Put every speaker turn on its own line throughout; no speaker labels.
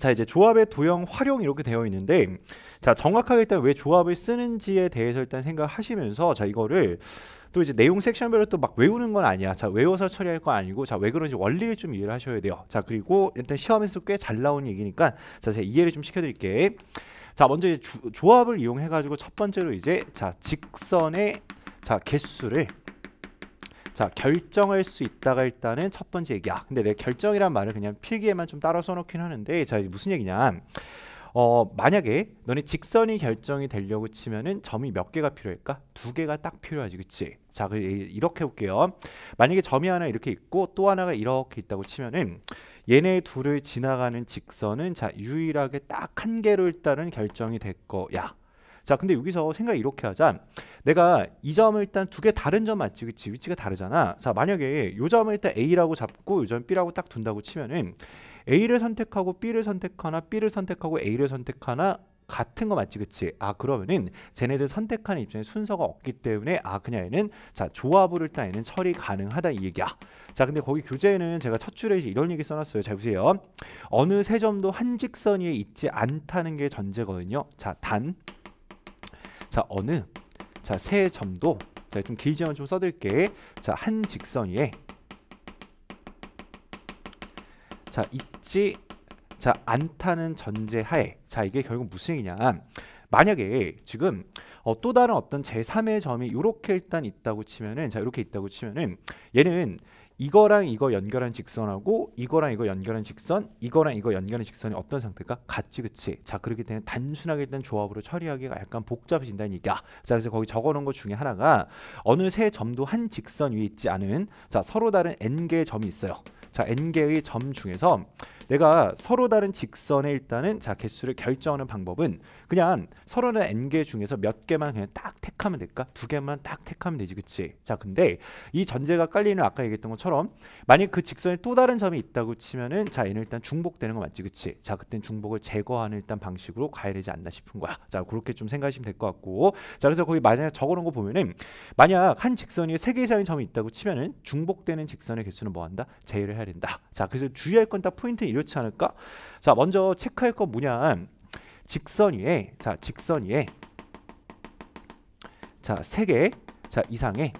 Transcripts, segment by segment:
자 이제 조합의 도형 활용 이렇게 되어 있는데 자 정확하게 일단 왜 조합을 쓰는지에 대해서 일단 생각하시면서 자 이거를 또 이제 내용 섹션별로 또 막 외우는 건 아니야. 자 외워서 처리할 건 아니고 자 왜 그런지 원리를 좀 이해를 하셔야 돼요. 자 그리고 일단 시험에서 꽤 잘 나온 얘기니까 자 제가 이해를 좀 시켜드릴게. 자 먼저 이제 조, 조합을 이용해가지고 첫 번째로 이제 자 직선의 자 개수를 자 결정할 수 있다가 일단은 첫 번째 얘기야 근데 내 결정이란 말을 그냥 필기에만 좀 따라 써놓긴 하는데 자 이게 무슨 얘기냐 어, 만약에 너네 직선이 결정이 되려고 치면은 점이 몇 개가 필요할까? 두 개가 딱 필요하지, 그치? 자, 그 이렇게 볼게요. 만약에 점이 하나 이렇게 있고 또 하나가 이렇게 있다고 치면은 얘네 둘을 지나가는 직선은 자 유일하게 딱 한 개로 일단은 결정이 될 거야. 자, 근데 여기서 생각 이렇게 하자. 내가 이 점을 일단 두 개 다른 점 맞지, 그치? 위치가 다르잖아. 자, 만약에 요 점을 일단 A라고 잡고 요 점 B라고 딱 둔다고 치면은 A를 선택하고 B를 선택하나 B를 선택하고 A를 선택하나 같은 거 맞지 그치 아 그러면은 쟤네들 선택하는 입장에 순서가 없기 때문에 아 그냥 얘는 자 조합으로 일단 얘는 처리 가능하다 이 얘기야 자 근데 거기 교재에는 제가 첫 줄에 이런 얘기 써놨어요 잘 보세요 어느 세 점도 한 직선 위에 있지 않다는 게 전제거든요 자단 자 어느 자 세 점도 자, 좀 길지만 좀 써드릴게. 자, 한 직선 위에 자, 있지 자, 않다는 전제하에 자, 이게 결국 무슨 얘기냐. 만약에 지금 어, 또 다른 어떤 제3의 점이 이렇게 일단 있다고 치면은 자, 이렇게 있다고 치면은 얘는 이거랑 이거 연결한 직선하고 이거랑 이거 연결한 직선, 이거랑 이거 연결한 직선이 어떤 상태일까같이 그치? 자 그렇기 때문에 단순하게 된 조합으로 처리하기가 약간 복잡해진다는 얘기야. 자 그래서 거기 적어놓은 것 중에 하나가 어느 세 점도 한 직선 위에 있지 않은 자 서로 다른 n 개의 점이 있어요. 자 n 개의 점 중에서 내가 서로 다른 직선의 일단은 자 개수를 결정하는 방법은 그냥 서로 다른 n개 중에서 몇 개만 그냥 딱 택하면 될까? 두 개만 딱 택하면 되지 그치? 자 근데 이 전제가 깔리는 아까 얘기했던 것처럼 만약 그 직선에 또 다른 점이 있다고 치면은 자 얘는 일단 중복되는 거 맞지 그치? 자 그땐 중복을 제거하는 일단 방식으로 가야 되지 않나 싶은 거야 자 그렇게 좀 생각하시면 될 것 같고 자 그래서 거기 만약 에 적어놓은 거 보면은 만약 한 직선이 세개 이상의 점이 있다고 치면은 중복되는 직선의 개수는 뭐한다? 제외를 해야 된다 자 그래서 주의할 건다 포인트 이런 이렇지 않을까? 자, 먼저 체크할 건 뭐냐? 직선 위에 자, 직선 위에 자, 3개 자, 이상의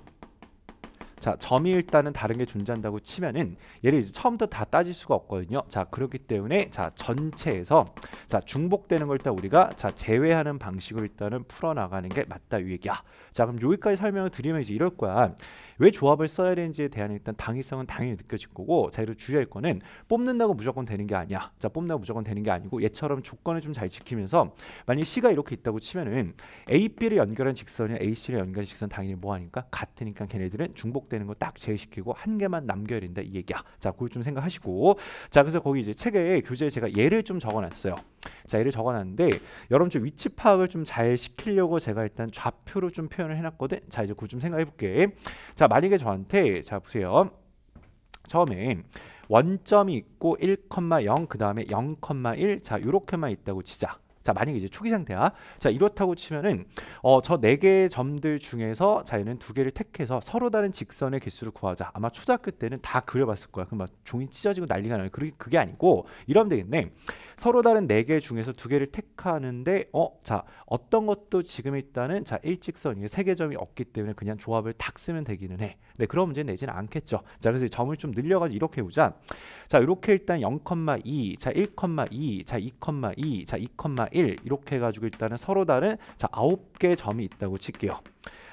자, 점이 일단은 다른 게 존재한다고 치면은 얘를 이제 처음부터 다 따질 수가 없거든요. 자, 그렇기 때문에 자, 전체에서 자, 중복되는 걸 일단 우리가 자, 제외하는 방식을 일단은 풀어 나가는 게 맞다 이 얘기야. 자, 그럼 여기까지 설명을 드리면 이제 이럴 거야. 왜 조합을 써야 되는지에 대한 일단 당위성은 당연히 느껴질 거고 자, 이를 주의할 거는 뽑는다고 무조건 되는 게 아니야. 자, 뽑는다고 무조건 되는 게 아니고 얘처럼 조건을 좀 잘 지키면서 만약 C가 이렇게 있다고 치면은 A, B를 연결한 직선이 A, C를 연결한 직선 당연히 뭐 하니까 같으니까 걔네들은 중복 반복되는 거 딱 제외시키고 한 개만 남겨야 된다 이 얘기야. 자, 그걸 좀 생각하시고 자, 그래서 거기 이제 책에 교재에 제가 예를 좀 적어놨어요. 자, 예를 적어놨는데 여러분 좀 위치 파악을 좀 잘 시키려고 제가 일단 좌표로 좀 표현을 해놨거든. 자, 이제 그걸 좀 생각해볼게. 자, 만약에 저한테 자 보세요. 처음에 원점이 있고 1,0 그 다음에 0,1 자, 요렇게만 있다고 치자. 자 만약에 이제 초기 상태야 자 이렇다고 치면은 어저 네 개의 점들 중에서 자 얘는 두 개를 택해서 서로 다른 직선의 개수를 구하자 아마 초등학교 때는 다 그려봤을 거야 그럼 막 종이 찢어지고 난리가 나요 그게 그게 아니고 이러면 되겠네 서로 다른 네 개 중에서 두 개를 택하는데 어 자 어떤 것도 지금 일단은 자 일직선 이게 세개 점이 없기 때문에 그냥 조합을 탁 쓰면 되기는 해 네 그런 문제 내지는 않겠죠 자 그래서 점을 좀 늘려가지고 이렇게 해보자 자 이렇게 일단 0,2자1,2자2,2자2,2 1 이렇게 해가지고 일단은 서로 다른 자 아홉 개 점이 있다고 칠게요.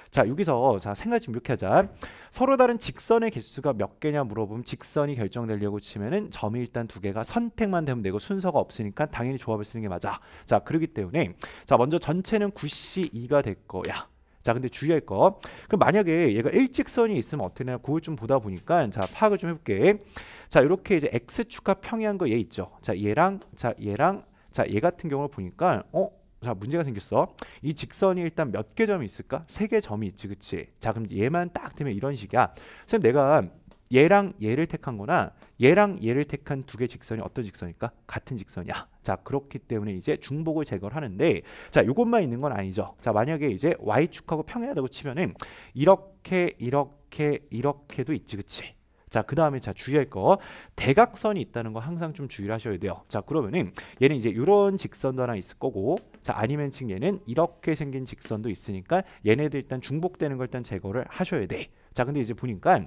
자 여기서 자 생각 좀 이렇게 하자 서로 다른 직선의 개수가 몇 개냐 물어보면 직선이 결정되려고 치면은 점이 일단 두 개가 선택만 되면 되고 순서가 없으니까 당연히 조합을 쓰는 게 맞아 자 그러기 때문에 자 먼저 전체는 9 c 2가 될 거야 자 근데 주의할 거 그럼 만약에 얘가 일직선이 있으면 어떻게 되냐 그걸 좀 보다 보니까 자 파악을 좀 해볼게 자 이렇게 이제 x축과 평이한거 얘 있죠 자 얘랑 자 얘랑 자, 얘 같은 경우를 보니까 어, 자 문제가 생겼어 이 직선이 일단 몇 개 점이 있을까 세 개 점이 있지 그치 자 그럼 얘만 딱 되면 이런 식이야 선생님 내가 얘랑 얘를 택한 거나 얘랑 얘를 택한 두 개 직선이 어떤 직선일까 같은 직선이야 자 그렇기 때문에 이제 중복을 제거를 하는데 자이것만 있는 건 아니죠 자 만약에 이제 y축하고 평행하다고 치면은 이렇게 이렇게 이렇게도 있지 그치 자, 그 다음에 자 주의할 거 대각선이 있다는 거 항상 좀 주의를 하셔야 돼요. 자, 그러면은 얘는 이제 이런 직선도 하나 있을 거고, 자 아니면 층 얘는 이렇게 생긴 직선도 있으니까 얘네들 일단 중복되는 걸 일단 제거를 하셔야 돼. 자, 근데 이제 보니까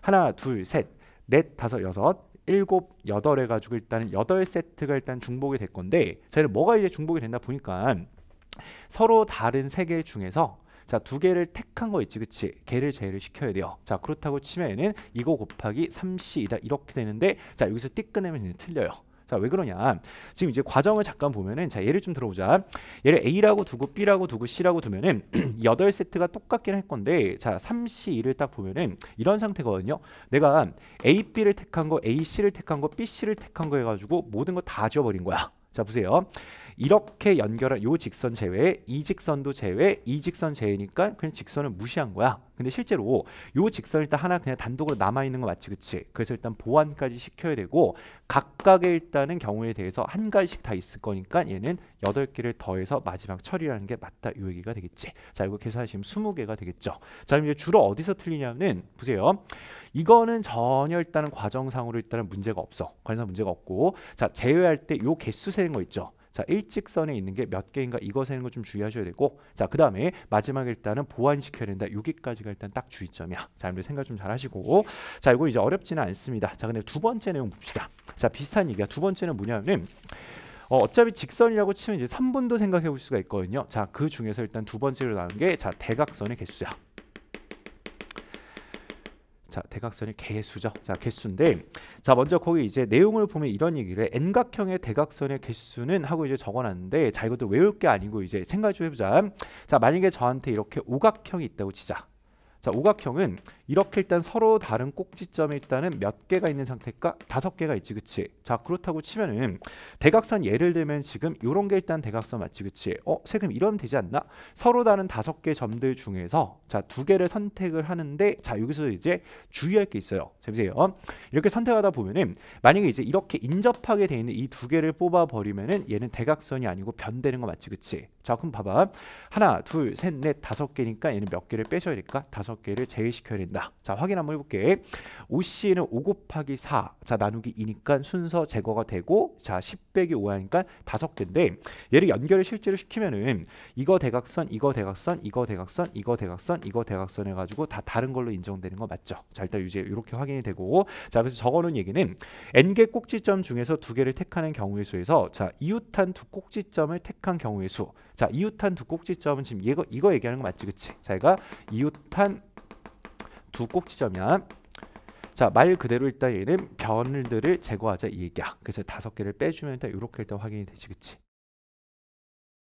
하나, 둘, 셋, 넷, 다섯, 여섯, 일곱, 여덟 해가지고 일단 여덟 세트가 일단 중복이 될 건데, 저희는 뭐가 이제 중복이 된다 보니까 서로 다른 세 개 중에서 자, 두 개를 택한 거 있지, 그치? 개를 제외를 시켜야 돼요. 자, 그렇다고 치면은 이거 곱하기 3c이다 이렇게 되는데, 자, 여기서 띠끄내면 틀려요. 자, 왜 그러냐? 지금 이제 과정을 잠깐 보면은 자, 예를좀 들어보자. 얘를 A라고 두고 B라고 두고 C라고 두면은 8세트가 똑같긴 할 건데 자, 3C를 딱 보면은 이런 상태거든요. 내가 AB를 택한 거, AC를 택한 거, BC를 택한 거 해가지고 모든 거 다 지워버린 거야. 자, 보세요. 이렇게 연결한 요 직선 제외이 직선도 제외, 이 직선 제외니까 그냥 직선을 무시한 거야. 근데 실제로 요 직선 일단 하나 그냥 단독으로 남아 있는 거 맞지, 그치? 그래서 일단 보완까지 시켜야 되고 각각의 일단은 경우에 대해서 한 가지씩 다 있을 거니까 얘는 여덟 개를 더해서 마지막 처리라는 게 맞다 요 얘기가 되겠지. 자 이거 계산하시면 스무 개가 되겠죠. 자 그럼 이제 주로 어디서 틀리냐면 은 보세요. 이거는 전혀 일단은 과정상으로 일단은 문제가 없어. 과정상 문제가 없고 자 제외할 때 요 개수 세는 거 있죠. 자 일직선에 있는 게 몇 개인가 이거 세는 거좀 주의하셔야 되고 자 그 다음에 마지막 일단은 보완시켜야 된다 여기까지가 일단 딱 주의점이야 자 여러분들 생각 좀 잘 하시고 자 이거 이제 어렵지는 않습니다 자 근데 두 번째 내용 봅시다 자 비슷한 얘기야 두 번째는 뭐냐면 어, 어차피 직선이라고 치면 이제 3분도 생각해 볼 수가 있거든요 자 그 중에서 일단 두 번째로 나온 게 자 대각선의 개수야 자 대각선이 개수죠. 자 개수인데 자 먼저 거기 이제 내용을 보면 이런 얘기를 해. n각형의 대각선의 개수는 하고 이제 적어놨는데 자 이것도 외울 게 아니고 이제 생각 좀 해보자. 자 만약에 저한테 이렇게 오각형이 있다고 치자. 자 오각형은 이렇게 일단 서로 다른 꼭지점이 일단은 몇 개가 있는 상태일까 다섯 개가 있지 그치 자 그렇다고 치면은 대각선 예를 들면 지금 이런 게 일단 대각선 맞지 그치 어 세금 이러면 되지 않나 서로 다른 다섯 개 점들 중에서 자 두 개를 선택을 하는데 자 여기서 이제 주의할 게 있어요 재 보세요 이렇게 선택하다 보면은 만약에 이제 이렇게 인접하게 돼 있는 이 두 개를 뽑아 버리면은 얘는 대각선이 아니고 변되는 거 맞지 그치 자 그럼 봐봐 하나 둘셋넷 다섯 개니까 얘는 몇 개를 빼셔야 될까 다섯 개를 제외시켜야 된다 있니다자 확인 한번 해볼게. OC는 5 곱하기 4, 자 나누기 2니까 순서 제거가 되고 자10 빼기 5 하니까 5개인데 얘를 연결을 실제로 시키면은 이거 대각선, 이거 대각선, 이거 대각선, 이거 대각선, 이거 대각선 해가지고 다 다른 걸로 인정되는 거 맞죠? 자 일단 이제 이렇게 확인이 되고 자 그래서 적어놓은 얘기는 n개 꼭지점 중에서 두 개를 택하는 경우의 수에서 자 이웃한 두 꼭지점을 택한 경우의 수. 자 이웃한 두 꼭지점은 지금 이거 이거 얘기하는 거 맞지, 그치? 자 얘가 이웃한 두 꼭지점이야. 자, 말 그대로 일단 얘는 변들을 제거하자 이 얘기야. 그래서 다섯 개를 빼주면 일단 이렇게 일단 확인이 되지, 그치?